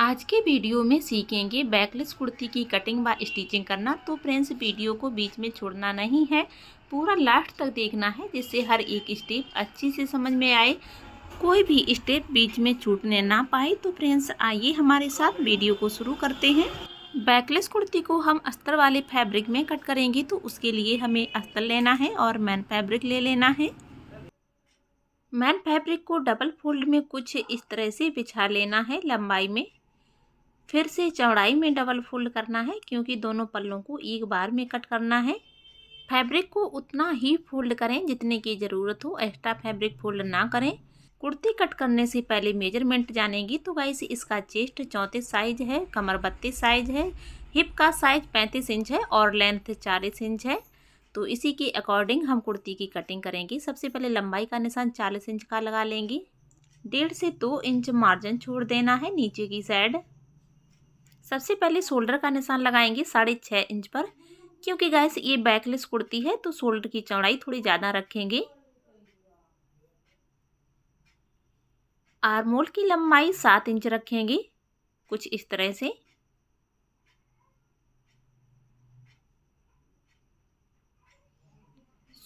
आज के वीडियो में सीखेंगे बैकलेस कुर्ती की कटिंग व स्टिचिंग करना तो फ्रेंड्स वीडियो को बीच में छोड़ना नहीं है पूरा लास्ट तक देखना है जिससे हर एक स्टेप अच्छे से समझ में आए कोई भी स्टेप बीच में छूटने ना पाए तो फ्रेंड्स आइए हमारे साथ वीडियो को शुरू करते हैं बैकलेस कुर्ती को हम अस्तर वाले फैब्रिक में कट करेंगे तो उसके लिए हमें अस्तर लेना है और मैन फैब्रिक ले लेना है मैन फैब्रिक को डबल फोल्ड में कुछ इस तरह से बिछा लेना है लंबाई में फिर से चौड़ाई में डबल फोल्ड करना है क्योंकि दोनों पल्लों को एक बार में कट करना है फैब्रिक को उतना ही फोल्ड करें जितने की ज़रूरत हो एक्स्ट्रा फैब्रिक फोल्ड ना करें कुर्ती कट करने से पहले मेजरमेंट जानेंगी तो गाइस इसका चेस्ट चौंतीस साइज है कमर बत्तीस साइज है हिप का साइज पैंतीस इंच है और लेंथ चालीस इंच है तो इसी के अकॉर्डिंग हम कुर्ती की कटिंग करेंगे सबसे पहले लंबाई का निशान चालीस इंच का लगा लेंगे डेढ़ से दो इंच मार्जिन छोड़ देना है नीचे की साइड सबसे पहले शोल्डर का निशान लगाएंगे साढ़े छः इंच पर क्योंकि गैस ये बैकलेस कुर्ती है तो शोल्डर की चौड़ाई थोड़ी ज़्यादा रखेंगे आरमोल की लंबाई सात इंच रखेंगे कुछ इस तरह से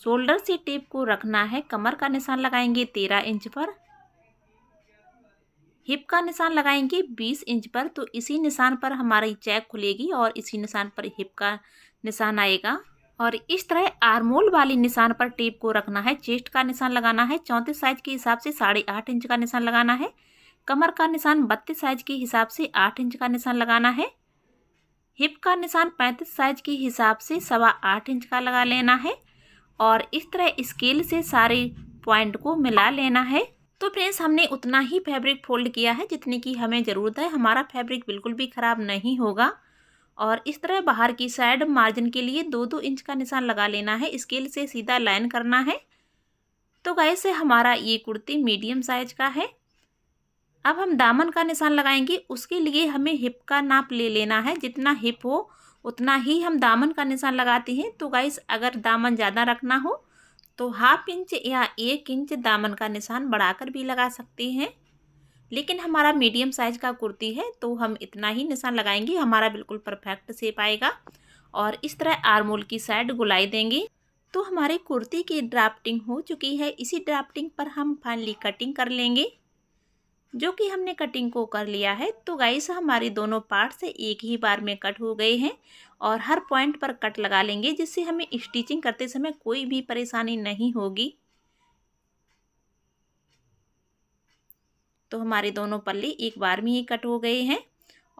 शोल्डर से टेप को रखना है कमर का निशान लगाएंगे तेरह इंच पर हिप का निशान लगाएंगे 20 इंच पर तो इसी निशान पर हमारी चेक खुलेगी और इसी निशान पर हिप का निशान आएगा और इस तरह आरमोल वाली निशान पर टेप को रखना है चेस्ट का निशान लगाना है चौंतीस साइज के हिसाब से साढ़े आठ इंच का निशान लगाना है कमर का निशान बत्तीस साइज के हिसाब से आठ इंच का निशान लगाना है हिप का निशान पैंतीस साइज के हिसाब से सवा आठ इंच का लगा लेना है और इस तरह स्केल से सारे पॉइंट को मिला लेना है तो फ्रेंड्स हमने उतना ही फैब्रिक फोल्ड किया है जितने की हमें ज़रूरत है हमारा फैब्रिक बिल्कुल भी ख़राब नहीं होगा और इस तरह बाहर की साइड मार्जिन के लिए दो दो इंच का निशान लगा लेना है स्केल से सीधा लाइन करना है तो गाय से हमारा ये कुर्ती मीडियम साइज का है अब हम दामन का निशान लगाएंगे उसके लिए हमें हिप का नाप ले लेना है जितना हिप हो उतना ही हम दामन का निशान लगाते हैं तो गाइस अगर दामन ज़्यादा रखना हो तो हाफ इंच या एक इंच दामन का निशान बढ़ाकर भी लगा सकते हैं लेकिन हमारा मीडियम साइज़ का कुर्ती है तो हम इतना ही निशान लगाएंगे हमारा बिल्कुल परफेक्ट सेप आएगा और इस तरह आरमोल की साइड गुलाई देंगे तो हमारे कुर्ती की ड्राफ्टिंग हो चुकी है इसी ड्राफ्टिंग पर हम फाइनली कटिंग कर लेंगे जो कि हमने कटिंग को कर लिया है तो गाइस हमारी दोनों पार्ट से एक ही बार में कट हो गए हैं और हर पॉइंट पर कट लगा लेंगे जिससे हमें स्टिचिंग करते समय कोई भी परेशानी नहीं होगी तो हमारे दोनों पल्ले एक बार में ही कट हो गए हैं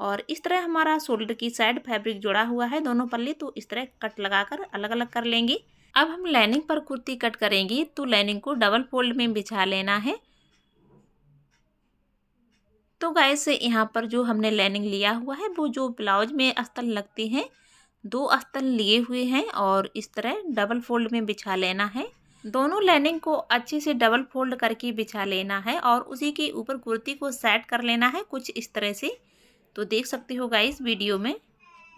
और इस तरह हमारा शोल्डर की साइड फैब्रिक जुड़ा हुआ है दोनों पल्ले तो इस तरह कट लगाकर अलग अलग कर लेंगे अब हम लाइनिंग पर कुर्ती कट करेंगे तो लाइनिंग को डबल फोल्ड में बिछा लेना है तो से यहाँ पर जो हमने लाइनिंग लिया हुआ है वो जो ब्लाउज में अस्तल लगते हैं दो अस्तल लिए हुए हैं और इस तरह डबल फोल्ड में बिछा लेना है दोनों लाइनिंग को अच्छे से डबल फोल्ड करके बिछा लेना है और उसी के ऊपर कुर्ती को सेट कर लेना है कुछ इस तरह से तो देख सकते हो गाइस वीडियो में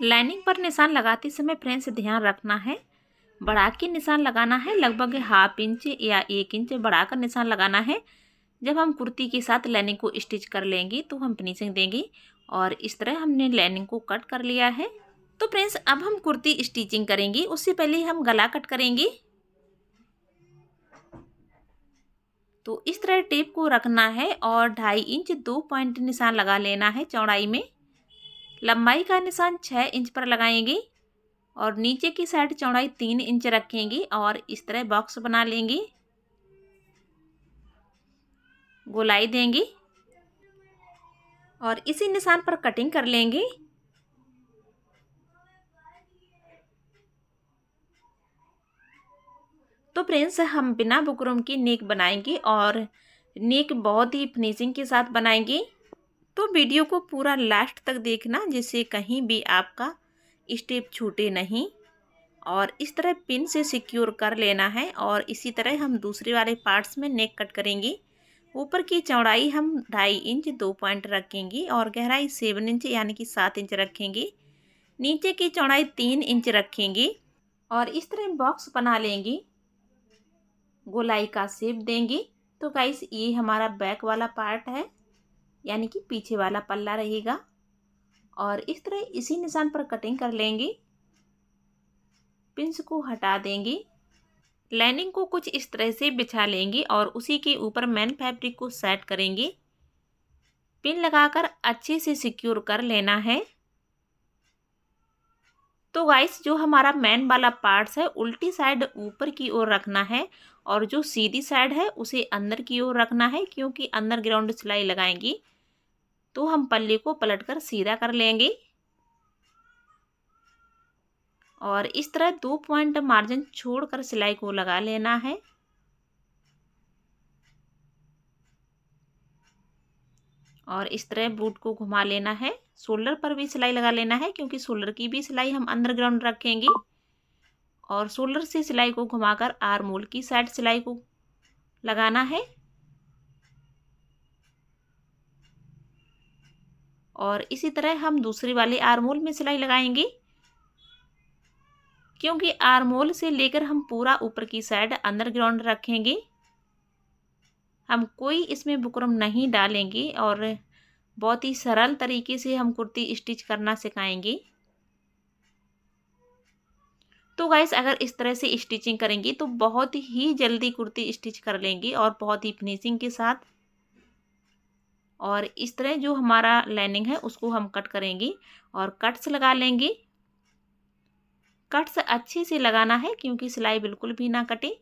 लाइनिंग पर निशान लगाते समय फ्रेंड्स ध्यान रखना है बढ़ा के निशान लगाना है लगभग हाफ इंच या एक इंच बढ़ाकर निशान लगाना है जब हम कुर्ती के साथ लाइनिंग को स्टिच कर लेंगे तो हम फिनिशिंग देंगे और इस तरह हमने लाइनिंग को कट कर लिया है तो फ्रेंड्स अब हम कुर्ती स्टिचिंग करेंगे उससे पहले हम गला कट करेंगे तो इस तरह टेप को रखना है और ढाई इंच दो पॉइंट निशान लगा लेना है चौड़ाई में लंबाई का निशान छः इंच पर लगाएंगे और नीचे की साइड चौड़ाई तीन इंच रखेंगे और इस तरह बॉक्स बना लेंगे गोलाई देंगी और इसी निशान पर कटिंग कर लेंगी तो फ्रेंड्स हम बिना बुकरम की नेक बनाएंगे और नेक बहुत ही फिनिशिंग के साथ बनाएंगे तो वीडियो को पूरा लास्ट तक देखना जिससे कहीं भी आपका स्टेप छूटे नहीं और इस तरह पिन से सिक्योर कर लेना है और इसी तरह हम दूसरे वाले पार्ट्स में नेक कट करेंगे ऊपर की चौड़ाई हम ढाई इंच दो पॉइंट रखेंगे और गहराई सेवन इंच यानी कि सात इंच रखेंगे नीचे की चौड़ाई तीन इंच रखेंगे और इस तरह बॉक्स बना लेंगे गोलाई का सेप देंगे तो गाइस ये हमारा बैक वाला पार्ट है यानी कि पीछे वाला पल्ला रहेगा और इस तरह इसी निशान पर कटिंग कर लेंगे पिंस को हटा देंगे लाइनिंग को कुछ इस तरह से बिछा लेंगे और उसी के ऊपर मैन फैब्रिक को सेट करेंगे पिन लगाकर अच्छे से सिक्योर कर लेना है तो गाइस जो हमारा मैन वाला पार्ट्स है उल्टी साइड ऊपर की ओर रखना है और जो सीधी साइड है उसे अंदर की ओर रखना है क्योंकि अंदर ग्राउंड सिलाई लगाएंगी तो हम पल्ले को पलटकर सीधा कर लेंगे और इस तरह दो पॉइंट मार्जिन छोड़कर सिलाई को लगा लेना है और इस तरह बूट को घुमा लेना है शोल्डर पर भी सिलाई लगा लेना है क्योंकि शोल्डर की भी सिलाई हम अंडरग्राउंड रखेंगे और शोल्डर से सिलाई को घुमाकर आर मोल की साइड सिलाई को लगाना है और इसी तरह हम दूसरी वाले आर मोल में सिलाई लगाएंगे क्योंकि आरमोल से लेकर हम पूरा ऊपर की साइड अंडरग्राउंड रखेंगे हम कोई इसमें बुकरम नहीं डालेंगे और बहुत ही सरल तरीके से हम कुर्ती स्टिच करना सिखाएंगे तो गाइस अगर इस तरह से स्टिचिंग करेंगी तो बहुत ही जल्दी कुर्ती स्टिच कर लेंगे और बहुत ही फिनिशिंग के साथ और इस तरह जो हमारा लाइनिंग है उसको हम कट करेंगे और कट्स लगा लेंगे कट से अच्छे से लगाना है क्योंकि सिलाई बिल्कुल भी ना कटे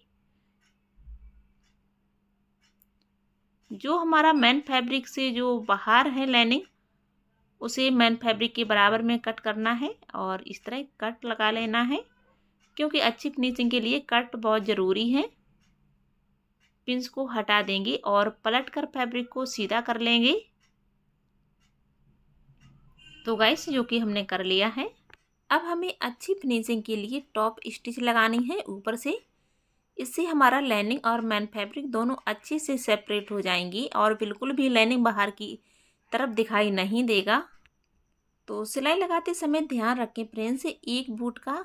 जो हमारा मैन फैब्रिक से जो बाहर है लाइनिंग उसे मैन फैब्रिक के बराबर में कट करना है और इस तरह कट लगा लेना है क्योंकि अच्छी फिनिशिंग के लिए कट बहुत ज़रूरी है पिंस को हटा देंगे और पलट कर फैब्रिक को सीधा कर लेंगे तो गाइस जो कि हमने कर लिया है अब हमें अच्छी फिनिशिंग के लिए टॉप स्टिच लगानी है ऊपर से इससे हमारा लाइनिंग और मैन फैब्रिक दोनों अच्छे से सेपरेट हो जाएंगी और बिल्कुल भी लाइनिंग बाहर की तरफ दिखाई नहीं देगा तो सिलाई लगाते समय ध्यान रखें फ्रेंड्स एक बूट का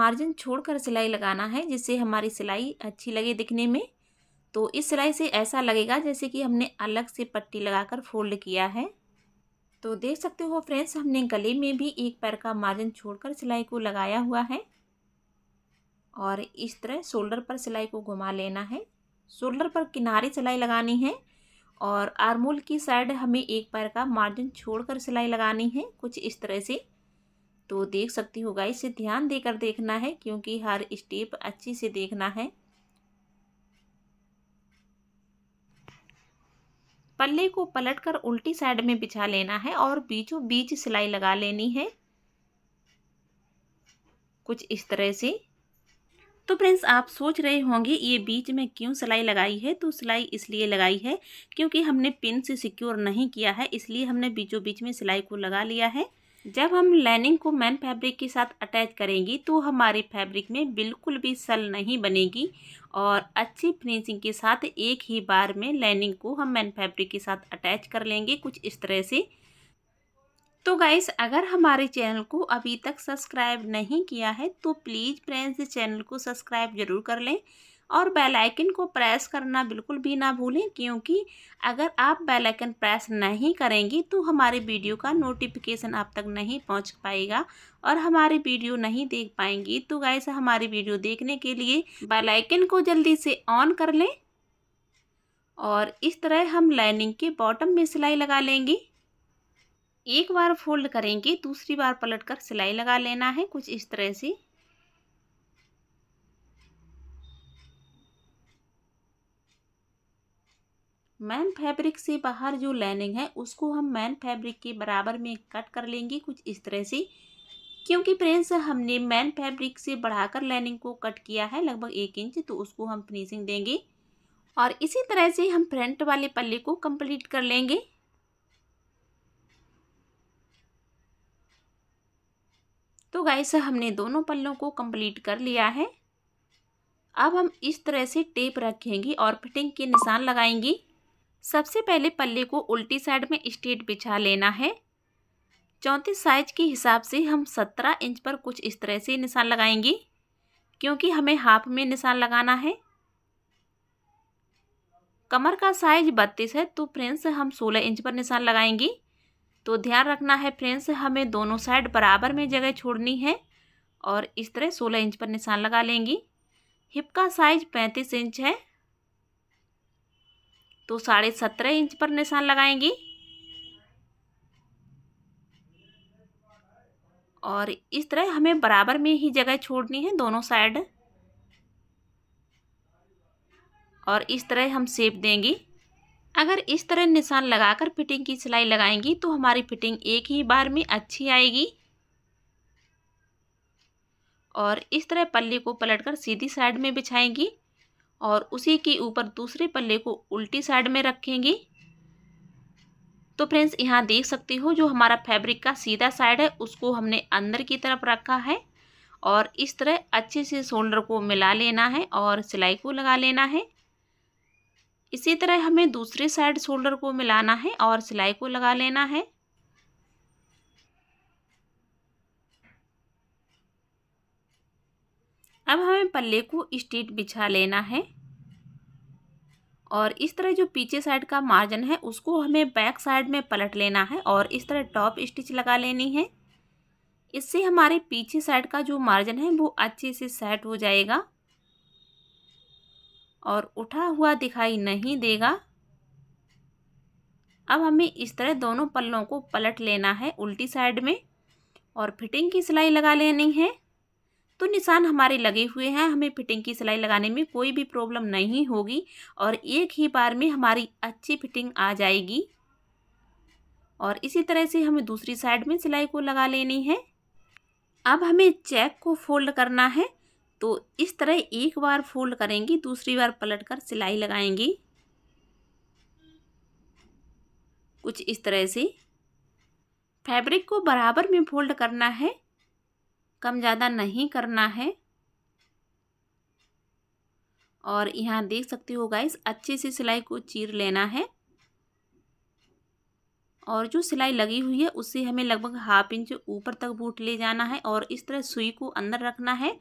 मार्जिन छोड़कर सिलाई लगाना है जिससे हमारी सिलाई अच्छी लगे दिखने में तो इस सिलाई से ऐसा लगेगा जैसे कि हमने अलग से पट्टी लगाकर फोल्ड किया है तो देख सकते हो फ्रेंड्स हमने गले में भी एक पैर का मार्जिन छोड़कर सिलाई को लगाया हुआ है और इस तरह शोल्डर पर सिलाई को घुमा लेना है शोल्डर पर किनारे सिलाई लगानी है और आरमोल की साइड हमें एक पैर का मार्जिन छोड़कर सिलाई लगानी है कुछ इस तरह से तो देख सकती हो गाइस इसे ध्यान देकर देखना है क्योंकि हर स्टेप अच्छे से देखना है पल्ले को पलटकर उल्टी साइड में बिछा लेना है और बीचों बीच सिलाई लगा लेनी है कुछ इस तरह से तो फ्रेंड्स आप सोच रहे होंगे ये बीच में क्यों सिलाई लगाई है तो सिलाई इसलिए लगाई है क्योंकि हमने पिन से सिक्योर नहीं किया है इसलिए हमने बीचों बीच में सिलाई को लगा लिया है जब हम लाइनिंग को मैन फैब्रिक के साथ अटैच करेंगी तो हमारे फैब्रिक में बिल्कुल भी सल नहीं बनेगी और अच्छी फिनिशिंग के साथ एक ही बार में लाइनिंग को हम मैन फैब्रिक के साथ अटैच कर लेंगे कुछ इस तरह से तो गाइस अगर हमारे चैनल को अभी तक सब्सक्राइब नहीं किया है तो प्लीज़ फ्रेंड्स चैनल को सब्सक्राइब ज़रूर कर लें और बेल आइकन को प्रेस करना बिल्कुल भी ना भूलें क्योंकि अगर आप बेल आइकन प्रेस नहीं करेंगी तो हमारे वीडियो का नोटिफिकेशन आप तक नहीं पहुंच पाएगा और हमारे वीडियो नहीं देख पाएंगी तो गाइस हमारी वीडियो देखने के लिए बेल आइकन को जल्दी से ऑन कर लें और इस तरह हम लाइनिंग के बॉटम में सिलाई लगा लेंगे एक बार फोल्ड करेंगे दूसरी बार कर सिलाई लगा लेना है कुछ इस तरह से मैन फैब्रिक से बाहर जो लाइनिंग है उसको हम मैन फैब्रिक के बराबर में कट कर लेंगे कुछ इस तरह से क्योंकि फ्रेंड्स हमने मैन फैब्रिक से बढ़ाकर लाइनिंग को कट किया है लगभग एक इंच तो उसको हम फिनिशिंग देंगे और इसी तरह से हम फ्रंट वाले पल्ले को कंप्लीट कर लेंगे तो गाइस हमने दोनों पल्लों को कंप्लीट कर लिया है अब हम इस तरह से टेप रखेंगे और फिटिंग के निशान लगाएंगे सबसे पहले पल्ले को उल्टी साइड में स्ट्रेट बिछा लेना है चौंतीस साइज के हिसाब से हम सत्रह इंच पर कुछ इस तरह से निशान लगाएंगे क्योंकि हमें हाफ में निशान लगाना है कमर का साइज बत्तीस है तो फ्रेंड्स हम सोलह इंच पर निशान लगाएंगे तो ध्यान रखना है फ्रेंड्स हमें दोनों साइड बराबर में जगह छोड़नी है और इस तरह सोलह इंच पर निशान लगा लेंगी हिप का साइज पैंतीस इंच है तो साढ़े सत्रह इंच पर निशान लगाएंगे और इस तरह हमें बराबर में ही जगह छोड़नी है दोनों साइड और इस तरह हम सेप देंगे अगर इस तरह निशान लगाकर फिटिंग की सिलाई लगाएंगी तो हमारी फिटिंग एक ही बार में अच्छी आएगी और इस तरह पल्ली को पलटकर सीधी साइड में बिछाएंगी और उसी के ऊपर दूसरे पल्ले को उल्टी साइड में रखेंगे तो फ्रेंड्स यहाँ देख सकती हो जो हमारा फैब्रिक का सीधा साइड है उसको हमने अंदर की तरफ रखा है और इस तरह अच्छे से शोल्डर को मिला लेना है और सिलाई को लगा लेना है इसी तरह हमें दूसरे साइड शोल्डर को मिलाना है और सिलाई को लगा लेना है अब हमें पल्ले को स्ट्रेट बिछा लेना है और इस तरह जो पीछे साइड का मार्जिन है उसको हमें बैक साइड में पलट लेना है और इस तरह टॉप स्टिच लगा लेनी है इससे हमारे पीछे साइड का जो मार्जिन है वो अच्छे से सेट हो जाएगा और उठा हुआ दिखाई नहीं देगा अब हमें इस तरह दोनों पल्लों को पलट लेना है उल्टी साइड में और फिटिंग की सिलाई लगा लेनी है तो निशान हमारे लगे हुए हैं हमें फिटिंग की सिलाई लगाने में कोई भी प्रॉब्लम नहीं होगी और एक ही बार में हमारी अच्छी फिटिंग आ जाएगी और इसी तरह से हमें दूसरी साइड में सिलाई को लगा लेनी है अब हमें चेक को फोल्ड करना है तो इस तरह एक बार फोल्ड करेंगी दूसरी बार पलट कर सिलाई लगाएंगी कुछ इस तरह से फैब्रिक को बराबर में फोल्ड करना है कम ज़्यादा नहीं करना है और यहाँ देख सकते हो गाइस अच्छे से सिलाई को चीर लेना है और जो सिलाई लगी हुई है उससे हमें लगभग हाफ इंच ऊपर तक बूट ले जाना है और इस तरह सुई को अंदर रखना है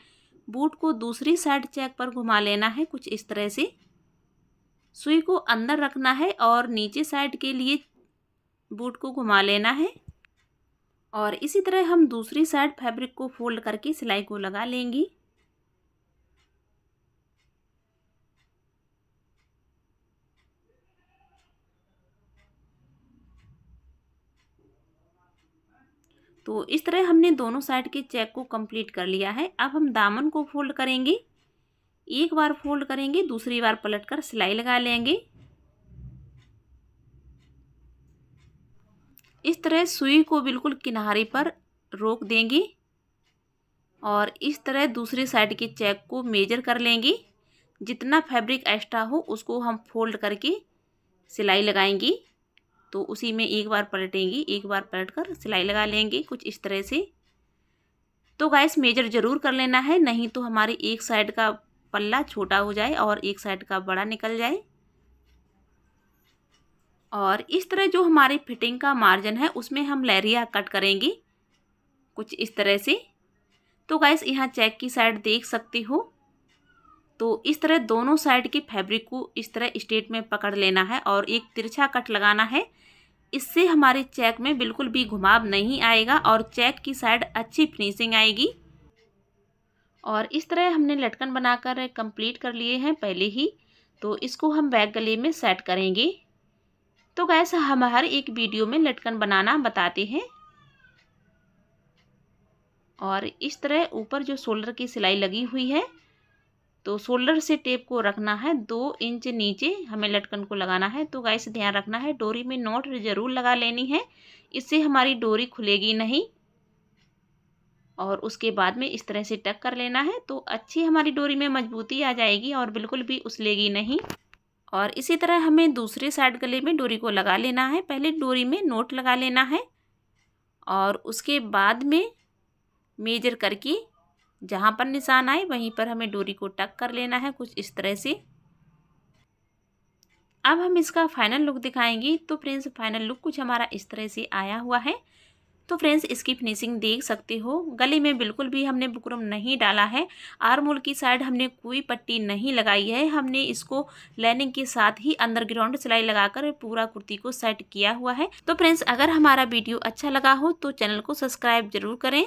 बूट को दूसरी साइड चेक पर घुमा लेना है कुछ इस तरह से सुई को अंदर रखना है और नीचे साइड के लिए बूट को घुमा लेना है और इसी तरह हम दूसरी साइड फैब्रिक को फोल्ड करके सिलाई को लगा लेंगी तो इस तरह हमने दोनों साइड के चेक को कंप्लीट कर लिया है अब हम दामन को फोल्ड करेंगे एक बार फोल्ड करेंगे दूसरी बार पलटकर सिलाई लगा लेंगे इस तरह सुई को बिल्कुल किनारे पर रोक देंगी और इस तरह दूसरी साइड की चेक को मेजर कर लेंगी जितना फैब्रिक एक्स्ट्रा हो उसको हम फोल्ड करके सिलाई लगाएंगी तो उसी में एक बार पलटेंगी एक बार पलट कर सिलाई लगा लेंगे कुछ इस तरह से तो गैस मेजर ज़रूर कर लेना है नहीं तो हमारी एक साइड का पल्ला छोटा हो जाए और एक साइड का बड़ा निकल जाए और इस तरह जो हमारी फिटिंग का मार्जिन है उसमें हम लहरिया कट करेंगे कुछ इस तरह से तो गैस यहाँ चेक की साइड देख सकती हो तो इस तरह दोनों साइड के फैब्रिक को इस तरह स्ट्रेट में पकड़ लेना है और एक तिरछा कट लगाना है इससे हमारे चेक में बिल्कुल भी घुमाव नहीं आएगा और चेक की साइड अच्छी फिनिशिंग आएगी और इस तरह हमने लटकन बनाकर कंप्लीट कर लिए हैं पहले ही तो इसको हम बैक गले में सेट करेंगे तो गैस हम हर एक वीडियो में लटकन बनाना बताते हैं और इस तरह ऊपर जो शोल्डर की सिलाई लगी हुई है तो शोल्डर से टेप को रखना है दो इंच नीचे हमें लटकन को लगाना है तो गैस ध्यान रखना है डोरी में नोट ज़रूर लगा लेनी है इससे हमारी डोरी खुलेगी नहीं और उसके बाद में इस तरह से टक कर लेना है तो अच्छी हमारी डोरी में मजबूती आ जाएगी और बिल्कुल भी उसलेगी नहीं और इसी तरह हमें दूसरे साइड गले में डोरी को लगा लेना है पहले डोरी में नोट लगा लेना है और उसके बाद में मेजर करके जहाँ पर निशान आए वहीं पर हमें डोरी को टक कर लेना है कुछ इस तरह से अब हम इसका फाइनल लुक दिखाएंगे तो फ्रेंड्स फाइनल लुक कुछ हमारा इस तरह से आया हुआ है तो फ्रेंड्स इसकी फिनिशिंग देख सकते हो गले में बिल्कुल भी हमने बुकरम नहीं डाला है आर्मोल की साइड हमने कोई पट्टी नहीं लगाई है हमने इसको लाइनिंग के साथ ही अंडरग्राउंड सिलाई लगाकर पूरा कुर्ती को सेट किया हुआ है तो फ्रेंड्स अगर हमारा वीडियो अच्छा लगा हो तो चैनल को सब्सक्राइब जरूर करें